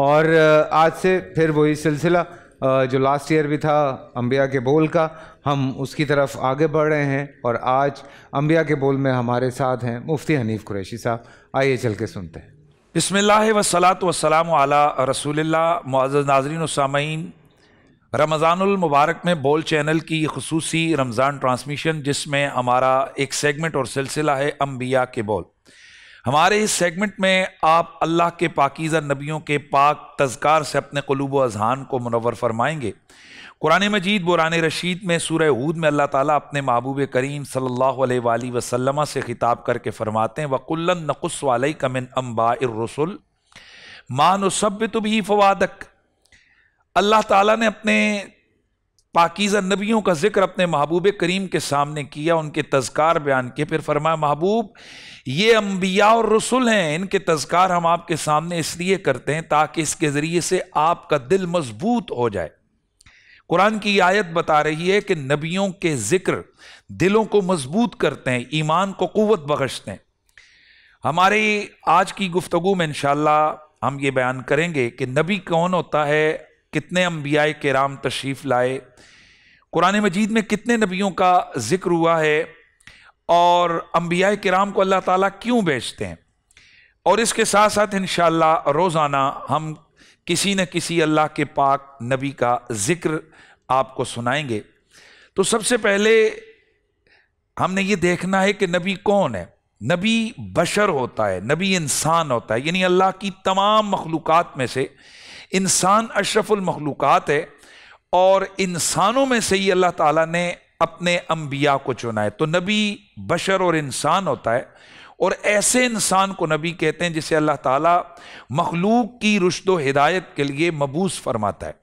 और आज से फिर वही सिलसिला जो लास्ट ईयर भी था अम्बिया के बोल का हम उसकी तरफ आगे बढ़ रहे हैं और आज अम्बिया के बोल में हमारे साथ हैं मुफ्ती हनीफ कुरैशी साहब आइए चल के सुनते हैं बसमिल्ला वसलात वसलाम आला रसूलिल्ला मुआज़ नाजरीन सामीन रमज़ानमबारक में बोल चैनल की खसूसी रमज़ान ट्रांसमिशन जिसमें हमारा एक सेगमेंट और सिलसिला है अम्बिया के बोल हमारे इस सेगमेंट में आप अल्लाह के पाकिज़ा नबियों के पाक तजकार से अपने कलूब अजहान को मनवर फरमाएंगे कुरान मजीद बुरान रशीद में सूर्य हूद में अल्लाह ताला अपने महबूब करीम सल्ला वसलम से ख़िताब करके फ़रमाते हैं वकुल्लन नकुस वाल कमिन अम्बा रसुल मान सब भी फवादक अल्लाह ताला ने अपने पाकिज़ा नबियों का जिक्र अपने महबूब करीम के सामने किया उनके तस्कार बयान किए फिर फरमाया महबूब ये अम्बिया और रसुल हैं इनके तस्कार हम आपके सामने इसलिए करते हैं ताकि इसके ज़रिए से आपका दिल मजबूत हो जाए कुरान की आयत बता रही है कि नबियों के ज़िक्र दिलों को मजबूत करते हैं ईमान को कुत बख्शते हैं हमारी आज की गुफ्तु में इन हम ये बयान करेंगे कि नबी कौन होता है कितने अम्बिया कराम तशरीफ़ लाए कुरान मजीद में कितने नबियों का जिक्र हुआ है और अम्बिया कराम को अल्लाह ताला क्यों बेचते हैं और इसके साथ साथ इन रोज़ाना हम किसी न किसी अल्लाह के पाक नबी का ज़िक्र आपको सुनाएंगे तो सबसे पहले हमने ये देखना है कि नबी कौन है नबी बशर होता है नबी इंसान होता है यानी अल्लाह की तमाम मखलूक़ात में से इंसान अशरफुल मखलूक़ात है और इंसानों में से ही अल्लाह ताला ने अपने अम्बिया को चुना है तो नबी बशर और इंसान होता है और ऐसे इंसान को नबी कहते हैं जिसे अल्लाह ताला मखलूक की रुशद हिदायत के लिए मबूस फरमाता है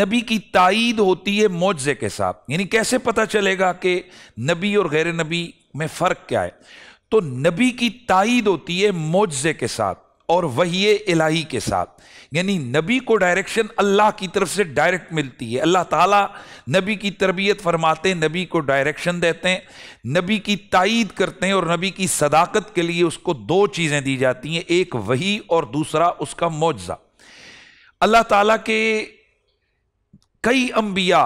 नबी की तइद होती है मुआजे के साथ यानी कैसे पता चलेगा कि नबी और गैर नबी में फ़र्क क्या है तो नबी की तइद होती है मुआजे के साथ और वही इलाही के साथ यानी नबी को डायरेक्शन अल्लाह की तरफ से डायरेक्ट मिलती है अल्लाह ताला नबी की तरबियत फरमाते हैं नबी को डायरेक्शन देते हैं नबी की तइद करते हैं और नबी की सदाकत के लिए उसको दो चीज़ें दी जाती हैं एक वही और दूसरा उसका मुआवजा अल्लाह ताला के कई अम्बिया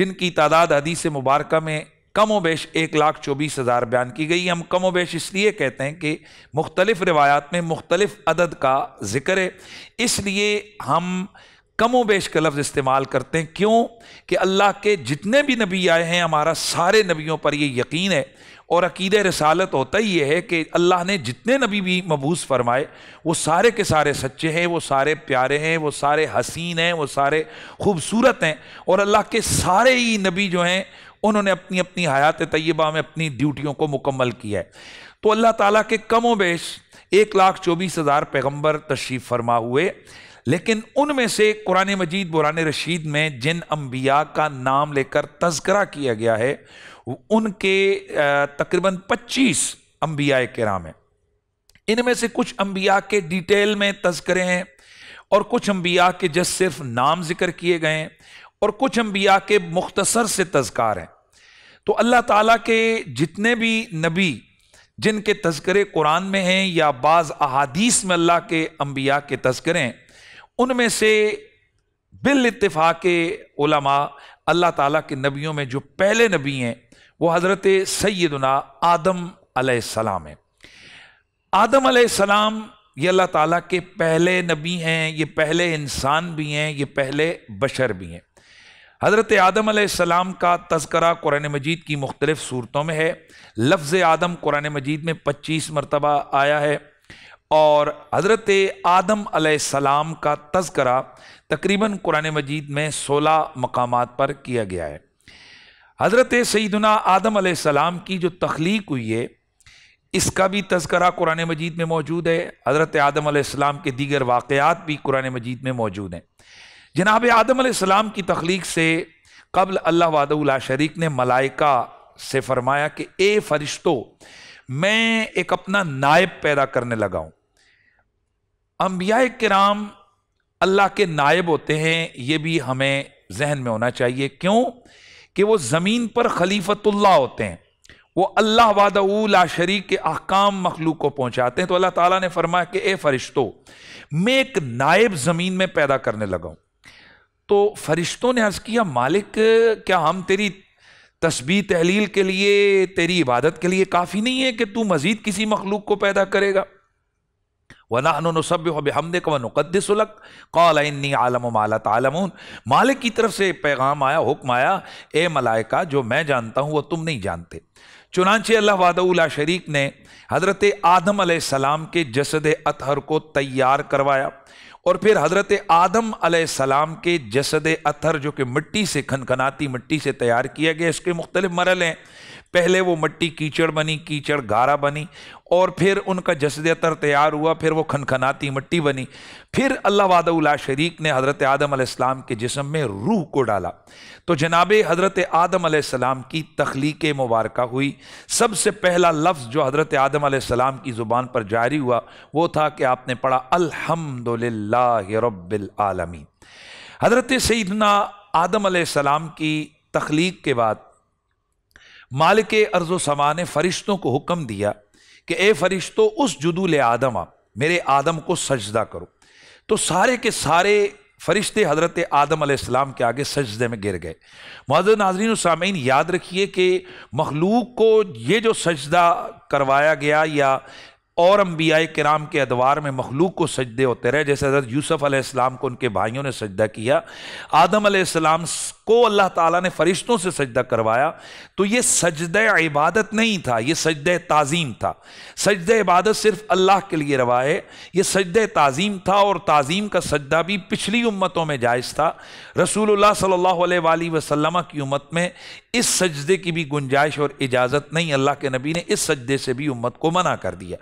जिनकी तादाद हदीस मुबारक में कमोबेश एक लाख चौबीस हज़ार बयान की गई हम कमोबेश इसलिए कहते हैं कि मुख्तलिफ़ रिवायात में मुख्तलिफ़ अदद का ज़िक्र है इसलिए हम कमोबेश का लफ्ज़ इस्तेमाल करते हैं क्यों कि अल्लाह के जितने भी नबी आए हैं हमारा सारे नबियों पर ये यकीन है और अकीद रसालत होता ही यह है कि अल्लाह ने जितने नबी भी मबूस फरमाए वो सारे के सारे सच्चे हैं वो सारे प्यारे हैं वो सारे हसीन हैं वो सारे खूबसूरत हैं और अल्लाह के सारे ही नबी जो हैं उन्होंने अपनी अपनी हयात तय्यबा में अपनी ड्यूटियों को मुकम्मल किया है तो अल्लाह ताला के कमो बेश एक लाख चौबीस हज़ार पैगम्बर तशरीफ़ फरमा हुए लेकिन उनमें से कुरान मजीद बुरान रशीद में जिन अम्बिया का नाम लेकर तस्करा किया गया है उनके तकरीबन पच्चीस अम्बिया नाम हैं इनमें से कुछ अम्बिया के डिटेल में तस्करे हैं और कुछ अम्बिया के जस्ट सिर्फ नाम जिक्र किए गए हैं और कुछ अम्बिया के मुख्तसर से तस्कार हैं तो अल्लाह ताला के जितने भी नबी जिनके तस्करे कुरान में हैं या बाज़ अहादीस में अल्लाह के अम्बिया के तस्करे हैं उनमें से बिल के ओलमा अल्लाह ताला के नबियों में जो पहले नबी हैं वो हज़रत सैदना आदम आसमाम हैं आदम आसमाम ये अल्लाह ताला के पहले नबी हैं ये पहले इंसान भी हैं ये पहले बशर भी हैं हज़रत आदम सलाम का तस्करा कुरान मजीद की मुख्तलिफ सूरतों में है लफ्ज़ आदम कुरान मजीद में पच्चीस मरतबा आया है और हज़रत आदम सलाम का तस्करा तकरीबन कुरान मजीद में सोलह मकाम पर किया गया है हज़रत सईदना आदम सलाम की जो तख्लीक हुई है इसका भी तस्करा कुरान मजीद में मौजूद है हज़रत आदम सलाम के दीगर वाक़ात भी कुरान मजीद में मौजूद हैं जनाब आदम की तख्लीक से कबल अल्लाह वादला शरीक ने मलाइका से फरमाया कि ए फरिश्तों मैं एक अपना नायब पैदा करने लगा हूँ अम्बिया कराम अल्लाह के नायब होते हैं ये भी हमें जहन में होना चाहिए क्यों कि वो ज़मीन पर खलीफतुल्ला होते हैं वो अल्लाह वादा शरीक के अहकाम मखलूक को पहुंचाते हैं तो अल्लाह ताला ने फरमाया कि ए फरिश्तो मैं एक नायब ज़मीन में पैदा करने लगा हूं तो फरिश्तों ने अर्ज किया मालिक क्या हम तेरी तस्बी तहलील के लिए तेरी इबादत के लिए काफ़ी नहीं है कि तू मज़ीद किसी मखलूक को पैदा करेगा वना सब हमदे का वनक़दसलक कौल इन्नी आलम माला तालमून मालिक की तरफ से पैगाम आया हुक्म आया ए मलाइका जो मैं जानता हूँ वह तुम नहीं जानते चुनाचे अल्लाह वादउल्ला शरीक ने हज़रत आदम सलाम के जसद अतहर को तैयार करवाया और फिर हजरत आदम सलाम के जसद अथर जो कि मिट्टी से खनखनाती मिट्टी से तैयार किया गया इसके मुख्तलिफ मरल हैं पहले वो मट्टी कीचड़ बनी कीचड़ गारा बनी और फिर उनका जसदतर तैयार हुआ फिर वो खनखनाती मट्टी बनी फिर अल्लाह वादउल्ला शरीक ने हज़रत आदम आसमाम के जिसम में रूह को डाला तो जनाब हज़रत आदम आसमाम की तख्लीक मुबारक हुई सबसे पहला लफ्ज़ जो हज़रत आदम आसमाम की ज़ुबान पर जारी हुआ वो था कि आपने पढ़ा अलहमदिल्लाबालमी हज़रत सदना आदम आसमाम की तख्लीक के बाद मालिक अर्जो समा ने फ़रिश्तों को हुक्म दिया कि ए फ़रिश्तों उस जुदूल आदम आ मेरे आदम को सजदा करो तो सारे के सारे फरिश्ते हज़रत आदम आसमाम के आगे सजदे में गिर गए मदद नाजरीन सामीन याद रखिए कि मखलूक को ये जो सजदा करवाया गया या और अम्बिया कराम के अदवार में मखलूक को सजदे होते रहे जैसे हज़रत यूसफ़ आसमाम को उनके भाइयों ने सजदा किया आदम आसमाम को अल्लाह ताला ने फरिश्तों से सजदा करवाया तो ये सजद इबादत नहीं था ये सजद ताज़ीम था सजद इबादत सिर्फ अल्लाह के लिए रवा है ये सजद ताज़ीम था और ताज़ीम का सजदा भी पिछली उम्मतों में जायज़ था रसूलुल्लाह सल्लल्लाहु अलैहि वसल्लम की उम्मत में इस सजदे की भी गुंजाइश और इजाज़त नहीं अल्लाह के नबी ने इस सजदे से भी उम्मत को मना कर दिया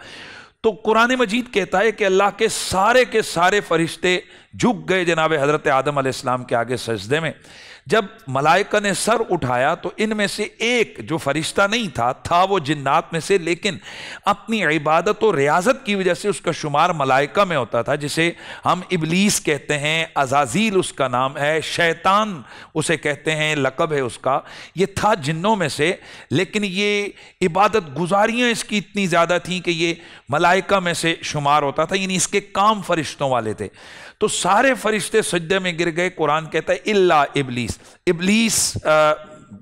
तो कुरान मजीद कहता है कि अल्लाह के सारे के सारे फरिश्ते झुक गए जनाब हज़रत आदम के आगे सजदे में जब मलाइका ने सर उठाया तो इनमें से एक जो फरिश्ता नहीं था था वो जिन्नात में से लेकिन अपनी इबादत और रियाजत की वजह से उसका शुमार मलाइका में होता था जिसे हम इबलीस कहते हैं अजाजील उसका नाम है शैतान उसे कहते हैं लकब है उसका ये था जिन्नों में से लेकिन ये इबादत गुजारियाँ इसकी इतनी ज़्यादा थी कि ये मलाइका में से शुमार होता था यानी इसके काम फरिश्तों वाले थे तो सारे फरिश्ते सज्जे में गिर गए कुरान कहता है इल्ला इबलीस इबलीस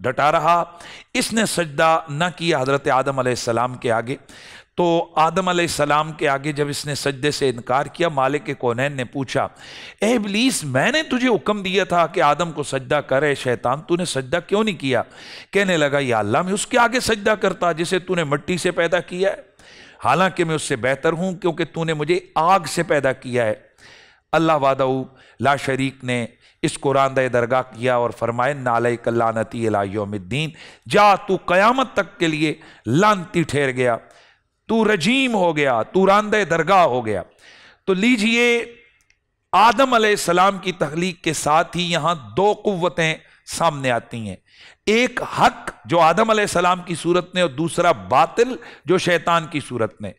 डटा रहा इसने सजदा न किया हज़रत आदम सलाम के आगे तो आदम सलाम के आगे जब इसने सजदे से इनकार किया मालिक के कौनैन ने पूछा ए इबलीस मैंने तुझे हुक्म दिया था कि आदम को सजदा करे शैतान तूने सजदा क्यों नहीं किया कहने लगा या अल्लाह मैं उसके आगे सजदा करता जिसे तूने मिट्टी से पैदा किया है हालांकि मैं उससे बेहतर हूं क्योंकि तूने मुझे आग से पैदा किया है अल्लाह वादाऊ ला शरीक ने इस कुरान दरगाह किया और फरमाए नाले कल्लानती योमद्दीन जा तू क़यामत तक के लिए लानती ठहर गया तू रजीम हो गया तू रानद दरगाह हो गया तो लीजिए आदम सलाम की तख्लीक के साथ ही यहाँ दो कुतें सामने आती हैं एक हक जो आदम सलाम की सूरत ने और दूसरा बातिल जो शैतान की सूरत ने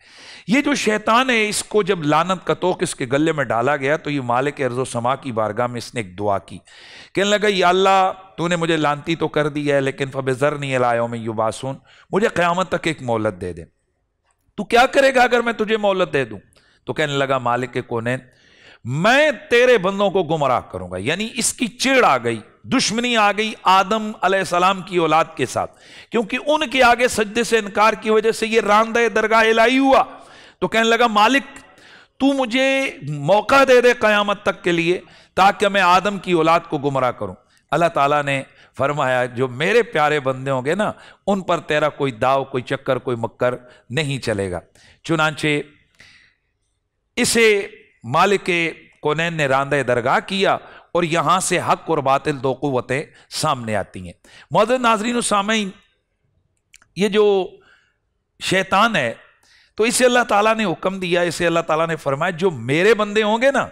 ये जो शैतान है इसको जब लानत का तोक इसके गले में डाला गया तो ये मालिक अर्ज़ो समा की बारगाह में इसने एक दुआ की कहने लगा या अल्लाह तूने मुझे लानती तो कर दी है लेकिन फबर नहीं लाया मैं युबासून मुझे क़्यामत तक एक मोहलत दे दे तू क्या करेगा अगर मैं तुझे मोहलत दे दूँ तो कहने लगा मालिक कोने मैं तेरे बंदों को गुमराह करूंगा यानी इसकी चिड़ आ गई दुश्मनी आ गई आदम सलाम की औलाद के साथ क्योंकि उनके आगे सज्जे से इनकार की वजह से ये रामदय दरगाह इलाई हुआ तो कहने लगा मालिक तू मुझे मौका दे दे कयामत तक के लिए ताकि मैं आदम की औलाद को गुमराह करूं अल्लाह ताला ने फरमाया जो मेरे प्यारे बंदे होंगे ना उन पर तेरा कोई दाव कोई चक्कर कोई मक्कर नहीं चलेगा चुनाचे इसे मालिक कोनैन ने रांद दरगाह किया और यहां से हक और बातिल दो कुतें सामने आती हैं मदद नाजरीन सामीन ये जो शैतान है तो इसे अल्लाह ताला ने हुक्म दिया इसे अल्लाह ताला ने फरमाया जो मेरे बंदे होंगे ना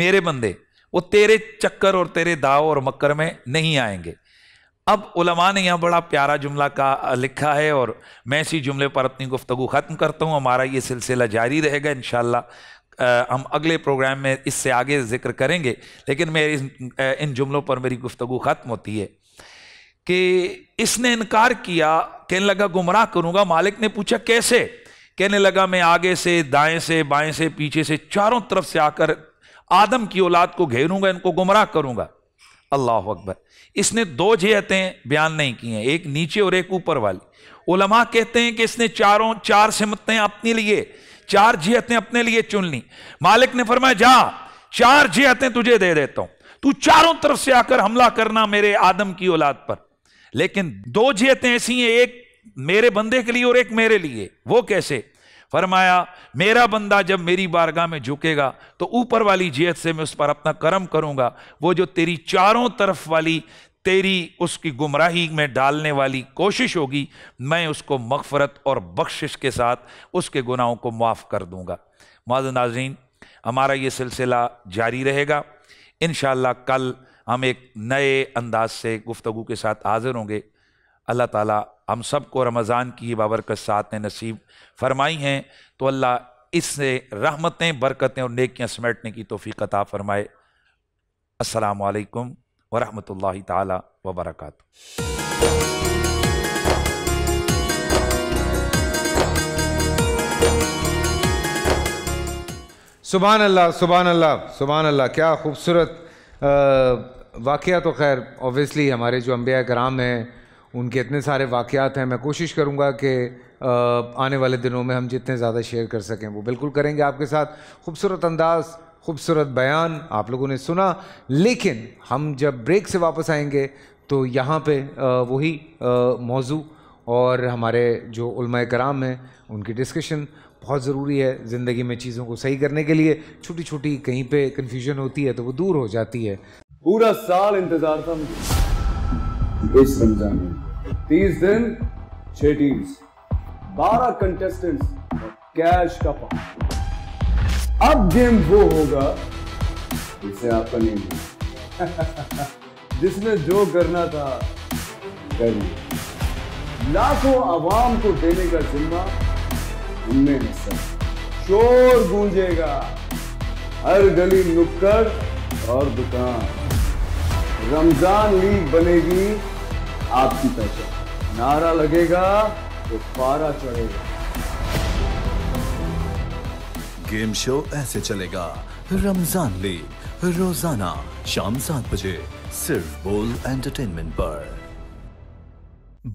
मेरे बंदे वो तेरे चक्कर और तेरे दाव और मक्कर में नहीं आएंगे अब उलमा ने यहाँ बड़ा प्यारा जुमला का लिखा है और मैं इसी जुमले पर अपनी गुफ्तु ख़त्म करता हूँ हमारा ये सिलसिला जारी रहेगा इन आ, हम अगले प्रोग्राम में इससे आगे जिक्र करेंगे लेकिन मेरी इन, इन जुमलों पर मेरी गुफ्तु ख़त्म होती है कि इसने इनकार किया कहने लगा गुमराह करूंगा मालिक ने पूछा कैसे कहने लगा मैं आगे से दाएं से बाएं से पीछे से चारों तरफ से आकर आदम की औलाद को घेरूंगा इनको गुमराह करूंगा अल्लाह अकबर इसने दो जेहतें बयान नहीं की हैं एक नीचे और एक ऊपर वाली उलमा कहते हैं कि इसने चारों चार सिमतें अपने लिए चार जीतें अपने लिए चुन ली मालिक ने फरमाया जा चार जीतें तुझे दे देता हूं तू चारों तरफ से आकर हमला करना मेरे आदम की औलाद पर लेकिन दो जीतें ऐसी हैं एक मेरे बंदे के लिए और एक मेरे लिए वो कैसे फरमाया मेरा बंदा जब मेरी बारगाह में झुकेगा तो ऊपर वाली जीत से मैं उस पर अपना कर्म करूंगा वो जो तेरी चारों तरफ वाली तेरी उसकी गुमराही में डालने वाली कोशिश होगी मैं उसको मगफरत और बख्शिश के साथ उसके गुनाहों को माफ़ कर दूँगा माज नाजीन हमारा ये सिलसिला जारी रहेगा इन कल हम एक नए अंदाज से गुफ्तु के साथ हाज़िर होंगे अल्लाह ताला हम सब को रमज़ान की बाबरकत साथ ने नसीब फरमाई हैं तो अल्लाह इससे रहमतें बरकतें और नेकियां समेटने की तोफ़ी कता फ़रमाए असलकम वरम तबरक वबरकू सुबहान अल्लाह सुबहान अल्लाह सुबहान अल्लाह क्या खूबसूरत वाक़ तो खैर ऑब्वियसली हमारे जो अम्बिया कराम हैं उनके इतने सारे वाक़ात हैं मैं कोशिश करूँगा कि आने वाले दिनों में हम जितने ज़्यादा शेयर कर सकें वो बिल्कुल करेंगे आपके साथ खूबसूरत अंदाज़ खूबसूरत बयान आप लोगों ने सुना लेकिन हम जब ब्रेक से वापस आएंगे तो यहाँ पे वही मौजू और हमारे जो उलमा कराम हैं उनकी डिस्कशन बहुत ज़रूरी है ज़िंदगी में चीज़ों को सही करने के लिए छोटी छोटी कहीं पे कन्फ्यूजन होती है तो वो दूर हो जाती है पूरा साल इंतज़ार था मुझे इस रमजान में तीस दिन छः टीम्स बारह कंटेस्टेंट्स कैश का पाँच अब गेम वो होगा जिसे आपका नहीं जिसने जो करना था कर लिया लाखों आवाम को देने का जिम्मा उनमें हिस्सा शोर गूंजेगा हर गली नुक्कड़ और दुकान रमजान लीग बनेगी आपकी पहचान नारा लगेगा तो पारा चढ़ेगा गेम शो ऐसे चलेगा रमजान लीग रोजाना शाम सात बजे सिर्फ बोल एंटरटेनमेंट पर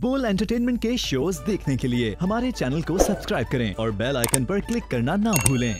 बोल एंटरटेनमेंट के शोज देखने के लिए हमारे चैनल को सब्सक्राइब करें और बेल आइकन पर क्लिक करना ना भूलें